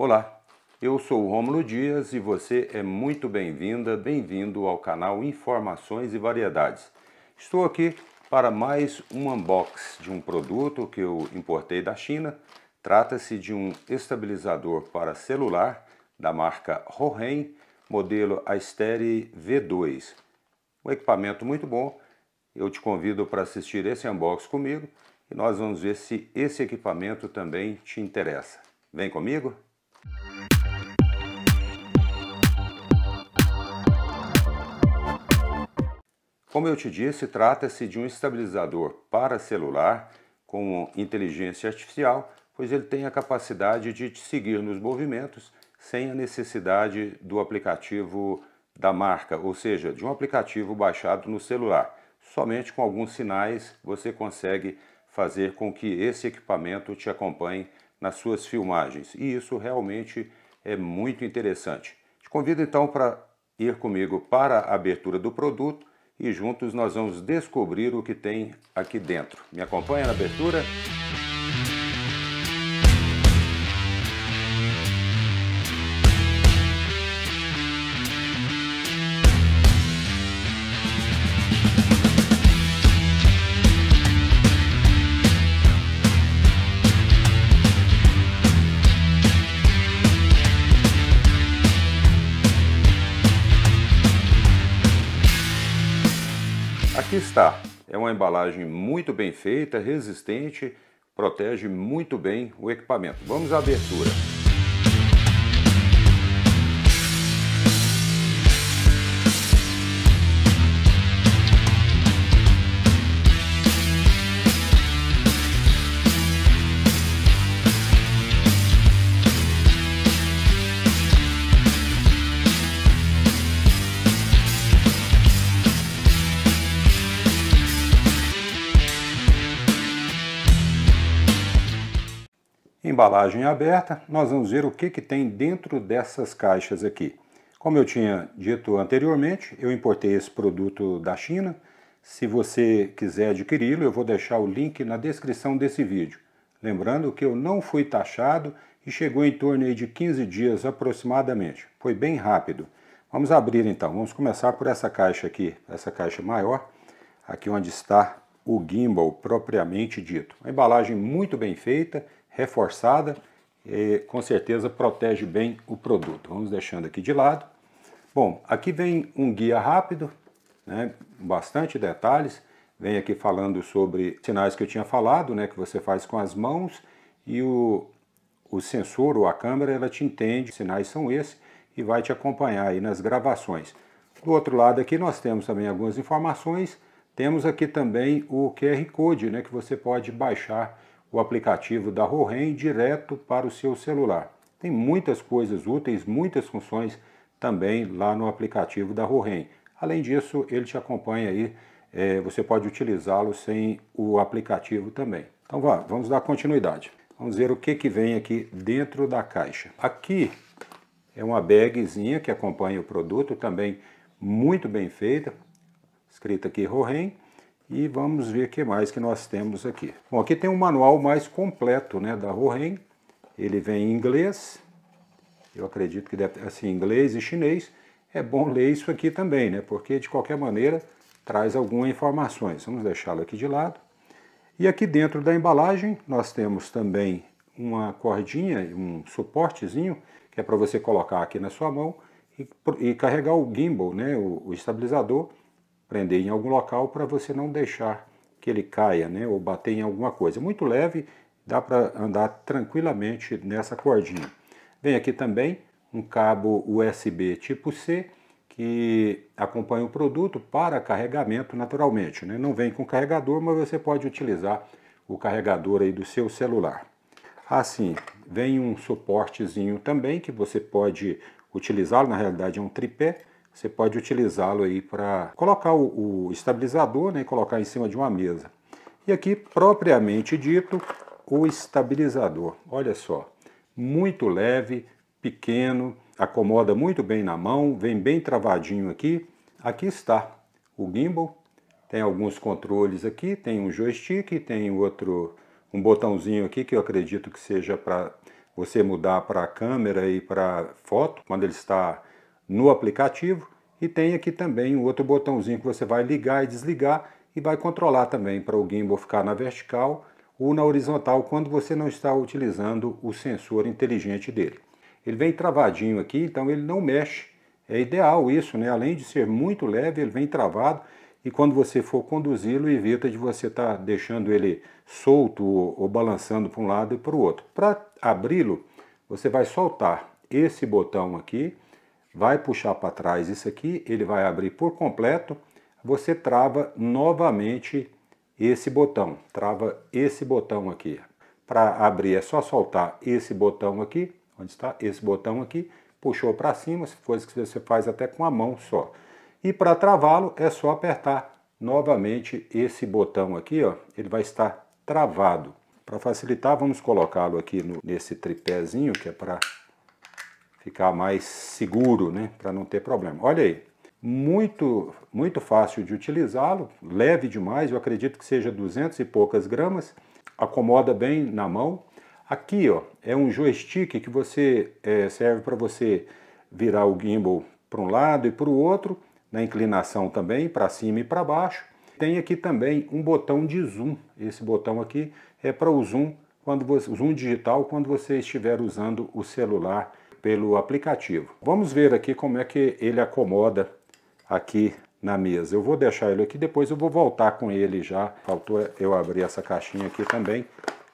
Olá, eu sou o Rômulo Dias e você é muito bem-vinda, bem-vindo ao canal Informações e Variedades. Estou aqui para mais um unbox de um produto que eu importei da China. Trata-se de um estabilizador para celular da marca Rohen, modelo Astere V2. Um equipamento muito bom. Eu te convido para assistir esse unbox comigo e nós vamos ver se esse equipamento também te interessa. Vem comigo! Como eu te disse, trata-se de um estabilizador para celular com inteligência artificial, pois ele tem a capacidade de te seguir nos movimentos sem a necessidade do aplicativo da marca, ou seja, de um aplicativo baixado no celular. Somente com alguns sinais você consegue fazer com que esse equipamento te acompanhe nas suas filmagens. E isso realmente é muito interessante. Te convido então para ir comigo para a abertura do produto e juntos nós vamos descobrir o que tem aqui dentro. Me acompanha na abertura? Aqui está. É uma embalagem muito bem feita, resistente, protege muito bem o equipamento. Vamos à abertura. embalagem aberta, nós vamos ver o que, que tem dentro dessas caixas aqui. Como eu tinha dito anteriormente, eu importei esse produto da China. Se você quiser adquiri-lo, eu vou deixar o link na descrição desse vídeo. Lembrando que eu não fui taxado e chegou em torno de 15 dias aproximadamente. Foi bem rápido. Vamos abrir então. Vamos começar por essa caixa aqui, essa caixa maior, aqui onde está o gimbal propriamente dito. Uma embalagem muito bem feita, reforçada, e, com certeza protege bem o produto. Vamos deixando aqui de lado. Bom, aqui vem um guia rápido, né, bastante detalhes, vem aqui falando sobre sinais que eu tinha falado, né, que você faz com as mãos e o, o sensor ou a câmera ela te entende, sinais são esses e vai te acompanhar aí nas gravações. Do outro lado aqui nós temos também algumas informações, temos aqui também o QR Code, né, que você pode baixar o aplicativo da Rohem direto para o seu celular. Tem muitas coisas úteis, muitas funções também lá no aplicativo da Rohem. Além disso, ele te acompanha aí, é, você pode utilizá-lo sem o aplicativo também. Então vá, vamos dar continuidade. Vamos ver o que, que vem aqui dentro da caixa. Aqui é uma bagzinha que acompanha o produto, também muito bem feita, escrita aqui Rohen e vamos ver o que mais que nós temos aqui. Bom, aqui tem um manual mais completo né, da Rohen. Ele vem em inglês. Eu acredito que deve assim, inglês e chinês. É bom ler isso aqui também, né? Porque de qualquer maneira traz algumas informações. Vamos deixá-lo aqui de lado. E aqui dentro da embalagem nós temos também uma cordinha, um suportezinho, que é para você colocar aqui na sua mão e, e carregar o gimbal, né, o, o estabilizador, prender em algum local para você não deixar que ele caia, né, ou bater em alguma coisa. Muito leve, dá para andar tranquilamente nessa cordinha. Vem aqui também um cabo USB tipo C que acompanha o produto para carregamento naturalmente. Né? Não vem com carregador, mas você pode utilizar o carregador aí do seu celular. Assim, vem um suportezinho também que você pode utilizá-lo, na realidade é um tripé, você pode utilizá-lo aí para colocar o, o estabilizador né, e colocar em cima de uma mesa. E aqui, propriamente dito, o estabilizador. Olha só, muito leve, pequeno, acomoda muito bem na mão, vem bem travadinho aqui. Aqui está o gimbal, tem alguns controles aqui, tem um joystick, tem outro, um botãozinho aqui que eu acredito que seja para você mudar para a câmera e para foto, quando ele está no aplicativo e tem aqui também um outro botãozinho que você vai ligar e desligar e vai controlar também para o gimbal ficar na vertical ou na horizontal quando você não está utilizando o sensor inteligente dele. Ele vem travadinho aqui, então ele não mexe. É ideal isso, né? Além de ser muito leve, ele vem travado e quando você for conduzi-lo, evita de você estar tá deixando ele solto ou, ou balançando para um lado e para o outro. Para abri-lo, você vai soltar esse botão aqui, vai puxar para trás isso aqui, ele vai abrir por completo, você trava novamente esse botão, trava esse botão aqui. Para abrir é só soltar esse botão aqui, onde está esse botão aqui, puxou para cima, coisa que você faz até com a mão só. E para travá-lo é só apertar novamente esse botão aqui, ó, ele vai estar travado. Para facilitar, vamos colocá-lo aqui no, nesse tripézinho que é para ficar mais seguro, né, para não ter problema. Olha aí, muito, muito fácil de utilizá-lo, leve demais, eu acredito que seja 200 e poucas gramas, acomoda bem na mão. Aqui ó, é um joystick que você é, serve para você virar o gimbal para um lado e para o outro, na inclinação também, para cima e para baixo. Tem aqui também um botão de zoom, esse botão aqui é para o zoom, quando você, zoom digital quando você estiver usando o celular pelo aplicativo. Vamos ver aqui como é que ele acomoda aqui na mesa. Eu vou deixar ele aqui, depois eu vou voltar com ele já. Faltou eu abrir essa caixinha aqui também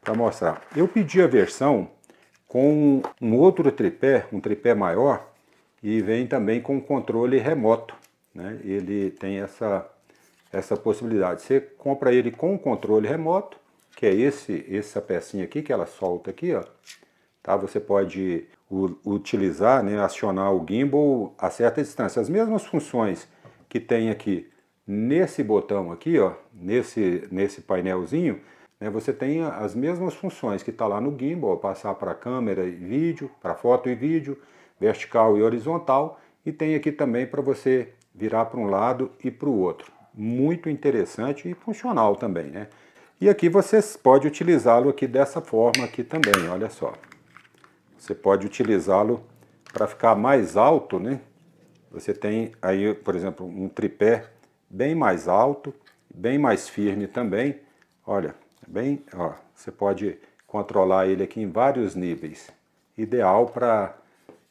para mostrar. Eu pedi a versão com um outro tripé, um tripé maior, e vem também com controle remoto. Né? Ele tem essa, essa possibilidade. Você compra ele com controle remoto, que é esse, essa pecinha aqui que ela solta aqui, ó Tá? Você pode utilizar, né, acionar o gimbal a certa distância. As mesmas funções que tem aqui nesse botão aqui, ó, nesse, nesse painelzinho, né, você tem as mesmas funções que está lá no gimbal, passar para câmera e vídeo, para foto e vídeo, vertical e horizontal, e tem aqui também para você virar para um lado e para o outro. Muito interessante e funcional também, né? E aqui você pode utilizá-lo aqui dessa forma aqui também, olha só você pode utilizá-lo para ficar mais alto, né? Você tem aí, por exemplo, um tripé bem mais alto, bem mais firme também. Olha, bem, ó, você pode controlar ele aqui em vários níveis. Ideal para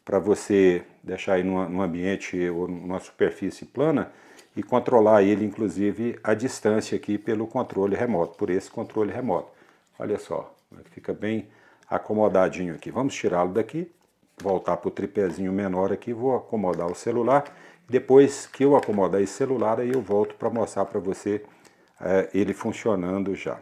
para você deixar aí num ambiente ou numa superfície plana e controlar ele, inclusive, a distância aqui pelo controle remoto, por esse controle remoto. Olha só, fica bem acomodadinho aqui. Vamos tirá-lo daqui, voltar para o tripézinho menor aqui, vou acomodar o celular. Depois que eu acomodar esse celular, aí eu volto para mostrar para você é, ele funcionando já.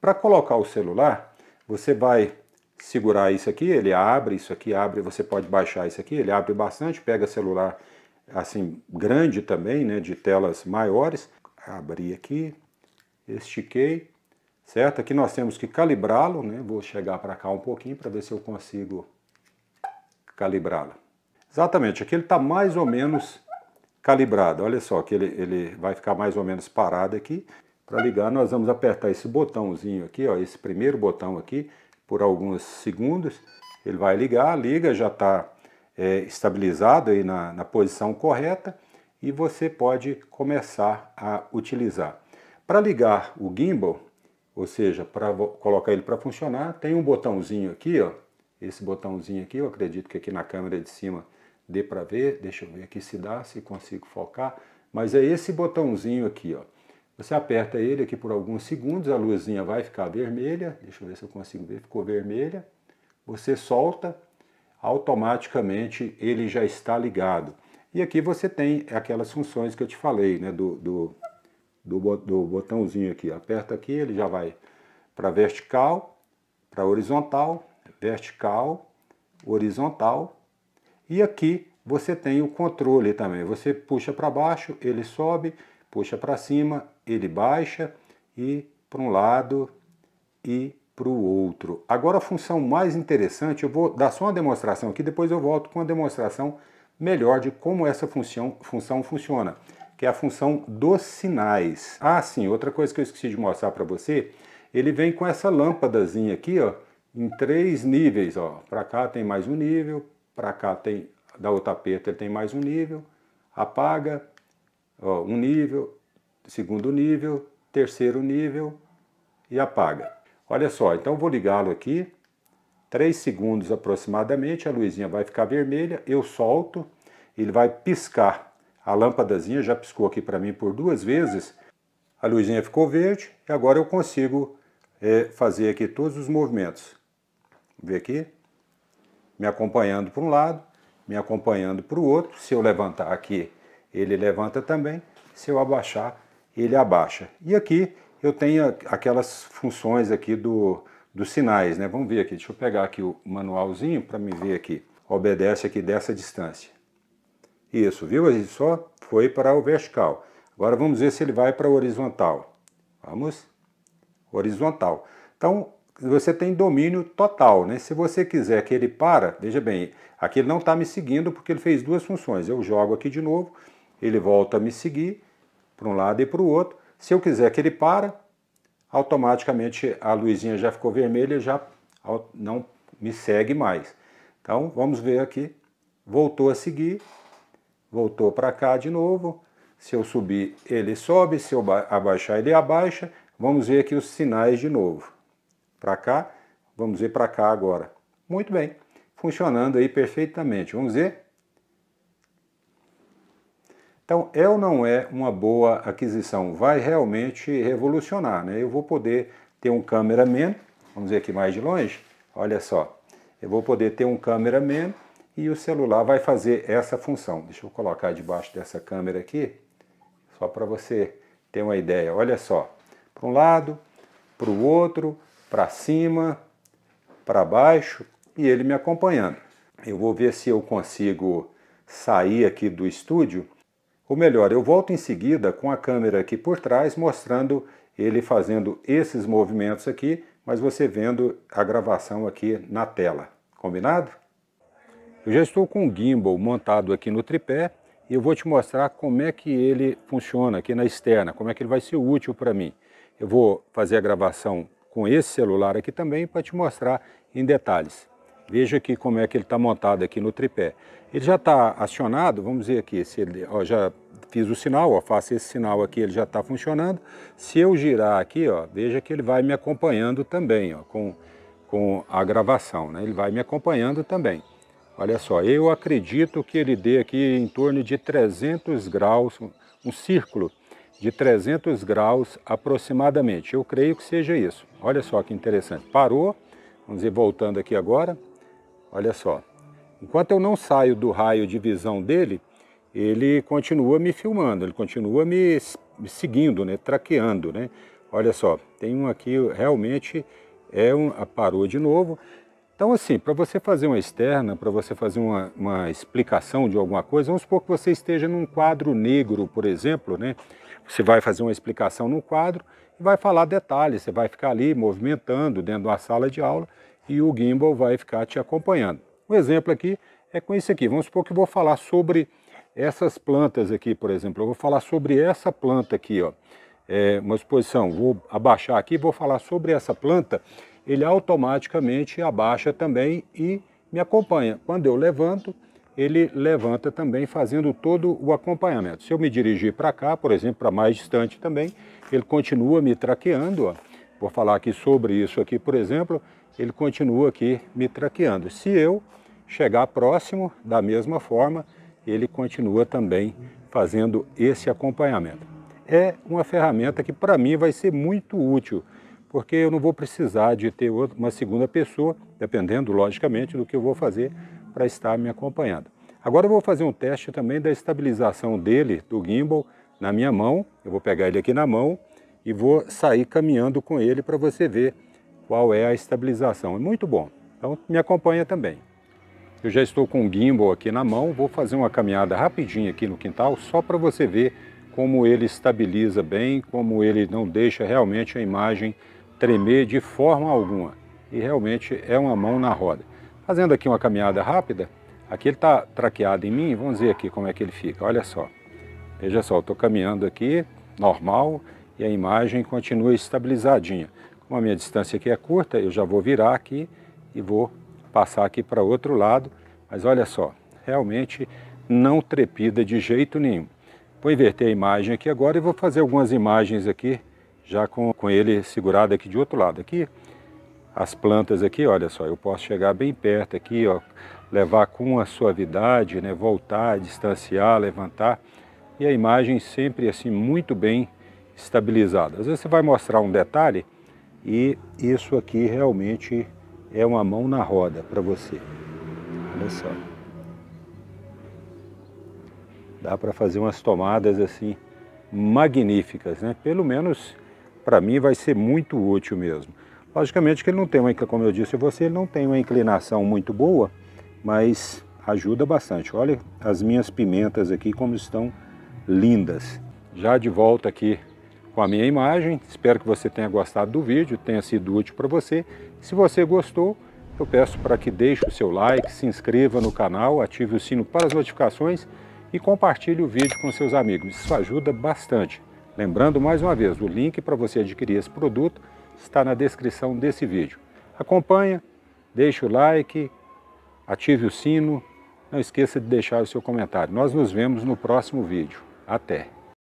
Para colocar o celular, você vai segurar isso aqui, ele abre, isso aqui abre, você pode baixar isso aqui, ele abre bastante, pega celular assim grande também, né, de telas maiores. Abri aqui, estiquei, certo? Aqui nós temos que calibrá-lo, né? Vou chegar para cá um pouquinho para ver se eu consigo calibrá-lo. Exatamente, aqui ele está mais ou menos calibrado. Olha só que ele, ele vai ficar mais ou menos parado aqui. Para ligar nós vamos apertar esse botãozinho aqui, ó, esse primeiro botão aqui, por alguns segundos. Ele vai ligar, liga, já está é, estabilizado aí na, na posição correta e você pode começar a utilizar. Para ligar o gimbal, ou seja, para colocar ele para funcionar, tem um botãozinho aqui, ó. Esse botãozinho aqui, eu acredito que aqui na câmera de cima dê para ver. Deixa eu ver aqui se dá, se consigo focar. Mas é esse botãozinho aqui, ó. Você aperta ele aqui por alguns segundos, a luzinha vai ficar vermelha. Deixa eu ver se eu consigo ver, ficou vermelha. Você solta, automaticamente ele já está ligado. E aqui você tem aquelas funções que eu te falei, né, do, do do, do botãozinho aqui. Aperta aqui, ele já vai para vertical, para horizontal, vertical, horizontal. E aqui você tem o controle também. Você puxa para baixo, ele sobe, puxa para cima, ele baixa e para um lado e para o outro. Agora a função mais interessante, eu vou dar só uma demonstração aqui, depois eu volto com uma demonstração melhor de como essa função, função funciona que é a função dos sinais. Ah, sim, outra coisa que eu esqueci de mostrar para você, ele vem com essa lâmpadazinha aqui, ó, em três níveis, ó. Para cá tem mais um nível, para cá tem da outra aperta ele tem mais um nível, apaga, ó, um nível, segundo nível, terceiro nível e apaga. Olha só, então vou ligá-lo aqui, 3 segundos aproximadamente, a luzinha vai ficar vermelha, eu solto, ele vai piscar a lâmpadazinha já piscou aqui para mim por duas vezes, a luzinha ficou verde e agora eu consigo é, fazer aqui todos os movimentos. Vê aqui, me acompanhando para um lado, me acompanhando para o outro. Se eu levantar aqui, ele levanta também. Se eu abaixar, ele abaixa. E aqui eu tenho aquelas funções aqui do, dos sinais, né? Vamos ver aqui, deixa eu pegar aqui o manualzinho para me ver aqui. Obedece aqui dessa distância. Isso, viu? Ele só foi para o vertical. Agora vamos ver se ele vai para o horizontal. Vamos? Horizontal. Então, você tem domínio total, né? Se você quiser que ele para, veja bem, aqui ele não está me seguindo porque ele fez duas funções. Eu jogo aqui de novo, ele volta a me seguir para um lado e para o outro. Se eu quiser que ele para, automaticamente a luzinha já ficou vermelha, já não me segue mais. Então, vamos ver aqui. Voltou a seguir, voltou para cá de novo. Se eu subir, ele sobe, se eu abaixar, ele abaixa. Vamos ver aqui os sinais de novo. Para cá, vamos ver para cá agora. Muito bem, funcionando aí perfeitamente. Vamos ver? Então, é ou não é uma boa aquisição? Vai realmente revolucionar, né? Eu vou poder ter um cameraman, vamos ver aqui mais de longe, olha só. Eu vou poder ter um cameraman e o celular vai fazer essa função. Deixa eu colocar debaixo dessa câmera aqui, só para você ter uma ideia. Olha só, para um lado, para o outro, para cima, para baixo e ele me acompanhando. Eu vou ver se eu consigo sair aqui do estúdio, ou melhor, eu volto em seguida com a câmera aqui por trás mostrando ele fazendo esses movimentos aqui, mas você vendo a gravação aqui na tela. Combinado? Eu já estou com o gimbal montado aqui no tripé e eu vou te mostrar como é que ele funciona aqui na externa, como é que ele vai ser útil para mim. Eu vou fazer a gravação com esse celular aqui também para te mostrar em detalhes. Veja aqui como é que ele está montado aqui no tripé. Ele já está acionado, vamos ver aqui, se ele, ó, já fiz o sinal, ó, faço esse sinal aqui, ele já está funcionando. Se eu girar aqui, ó, veja que ele vai me acompanhando também ó, com, com a gravação, né? ele vai me acompanhando também. Olha só, eu acredito que ele dê aqui em torno de 300 graus, um círculo de 300 graus aproximadamente. Eu creio que seja isso. Olha só que interessante. Parou, vamos ir voltando aqui agora. Olha só. Enquanto eu não saio do raio de visão dele, ele continua me filmando, ele continua me, seguindo, né, traqueando, né? Olha só, tem um aqui, realmente é um, ah, parou de novo. Então, assim, para você fazer uma externa, para você fazer uma, uma, explicação de alguma coisa, vamos supor que você esteja num quadro negro, por exemplo, né? Você vai fazer uma explicação no quadro e vai falar detalhes, você vai ficar ali movimentando dentro de uma sala de aula e o gimbal vai ficar te acompanhando. Um exemplo aqui é com isso aqui. Vamos supor que eu vou falar sobre essas plantas aqui, por exemplo. Eu vou falar sobre essa planta aqui, ó. É uma exposição. Vou abaixar aqui e vou falar sobre essa planta ele automaticamente abaixa também e me acompanha. Quando eu levanto, ele levanta também, fazendo todo o acompanhamento. Se eu me dirigir para cá, por exemplo, para mais distante também, ele continua me traqueando. Ó. Vou falar aqui sobre isso aqui, por exemplo, ele continua aqui me traqueando. Se eu chegar próximo, da mesma forma, ele continua também fazendo esse acompanhamento. É uma ferramenta que para mim vai ser muito útil porque eu não vou precisar de ter uma segunda pessoa, dependendo, logicamente, do que eu vou fazer para estar me acompanhando. Agora eu vou fazer um teste também da estabilização dele, do gimbal, na minha mão. Eu vou pegar ele aqui na mão e vou sair caminhando com ele para você ver qual é a estabilização. É muito bom. Então me acompanha também. Eu já estou com o gimbal aqui na mão, vou fazer uma caminhada rapidinha aqui no quintal só para você ver como ele estabiliza bem, como ele não deixa realmente a imagem tremer de forma alguma. E realmente é uma mão na roda. Fazendo aqui uma caminhada rápida, aqui ele está traqueado em mim, vamos ver aqui como é que ele fica, olha só. Veja só, estou caminhando aqui, normal, e a imagem continua estabilizadinha. Como a minha distância aqui é curta, eu já vou virar aqui e vou passar aqui para outro lado, mas olha só, realmente não trepida de jeito nenhum. Vou inverter a imagem aqui agora e vou fazer algumas imagens aqui já com, com ele segurado aqui de outro lado. Aqui, as plantas aqui, olha só, eu posso chegar bem perto aqui, ó, levar com a suavidade, né, voltar, distanciar, levantar, e a imagem sempre assim muito bem estabilizada. Às vezes você vai mostrar um detalhe e isso aqui realmente é uma mão na roda para você. Olha só. Dá para fazer umas tomadas assim magníficas, né? Pelo menos para mim vai ser muito útil mesmo. Logicamente que ele não tem uma, como eu disse a você, ele não tem uma inclinação muito boa, mas ajuda bastante. Olha as minhas pimentas aqui como estão lindas. Já de volta aqui com a minha imagem, espero que você tenha gostado do vídeo, tenha sido útil para você. Se você gostou, eu peço para que deixe o seu like, se inscreva no canal, ative o sino para as notificações e compartilhe o vídeo com seus amigos. Isso ajuda bastante. Lembrando mais uma vez, o link para você adquirir esse produto está na descrição desse vídeo. Acompanha, deixe o like, ative o sino, não esqueça de deixar o seu comentário. Nós nos vemos no próximo vídeo. Até!